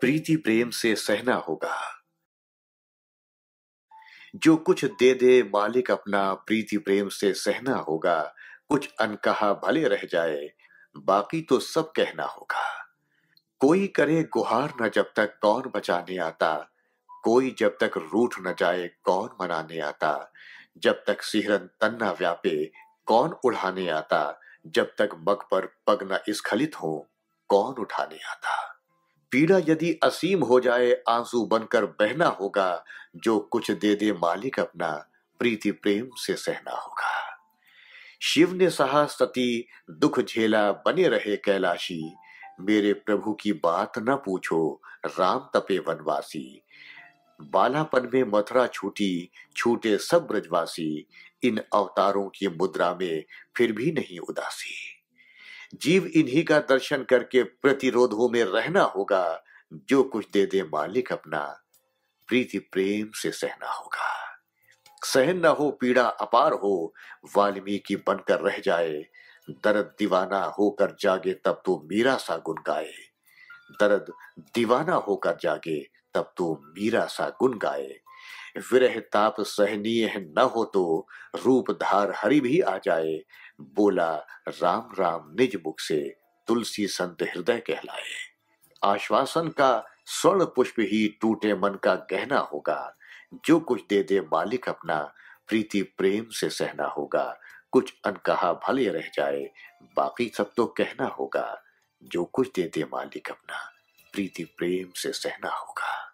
प्रीति प्रेम से सहना होगा जो कुछ दे दे मालिक अपना प्रीति प्रेम से सहना होगा कुछ अनकहा भले रह जाए बाकी तो सब कहना होगा कोई करे गुहार न जब तक कौन बचाने आता कोई जब तक रूठ न जाए कौन मनाने आता जब तक सिहरन तन्ना व्यापे कौन उड़ाने आता जब तक मग पर पग न स्खलित हो कौन उठाने आता पीड़ा यदि असीम हो जाए आंसू बनकर बहना होगा जो कुछ दे दे मालिक अपना प्रीति प्रेम से सहना होगा शिव ने सहा सती दुख झेला बने रहे कैलाशी मेरे प्रभु की बात न पूछो राम तपे वनवासी बालापन में मथुरा छूटी छूटे सब ब्रजवासी इन अवतारों की मुद्रा में फिर भी नहीं उदासी जीव इन्हीं का दर्शन करके प्रतिरोधों में रहना होगा जो कुछ दे दे मालिक अपना प्रीति प्रेम से सहना होगा सहन न हो पीड़ा अपार हो वाल्मीकि बनकर रह जाए दर्द दीवाना होकर जागे तब तो मीरा सा गुन गाए दर्द दीवाना होकर जागे तब तो मीरा सा गुन गाए विरह ताप सहनीय न हो तो रूप धार हरि भी आ जाए बोला राम राम निज मुख से तुलसी संत हृदय कहलाए आश्वासन का स्वर्ण पुष्प ही टूटे मन का गहना होगा जो कुछ दे दे मालिक अपना प्रीति प्रेम से सहना होगा कुछ अनकहा भले रह जाए बाकी सब तो कहना होगा जो कुछ दे दे मालिक अपना प्रीति प्रेम से सहना होगा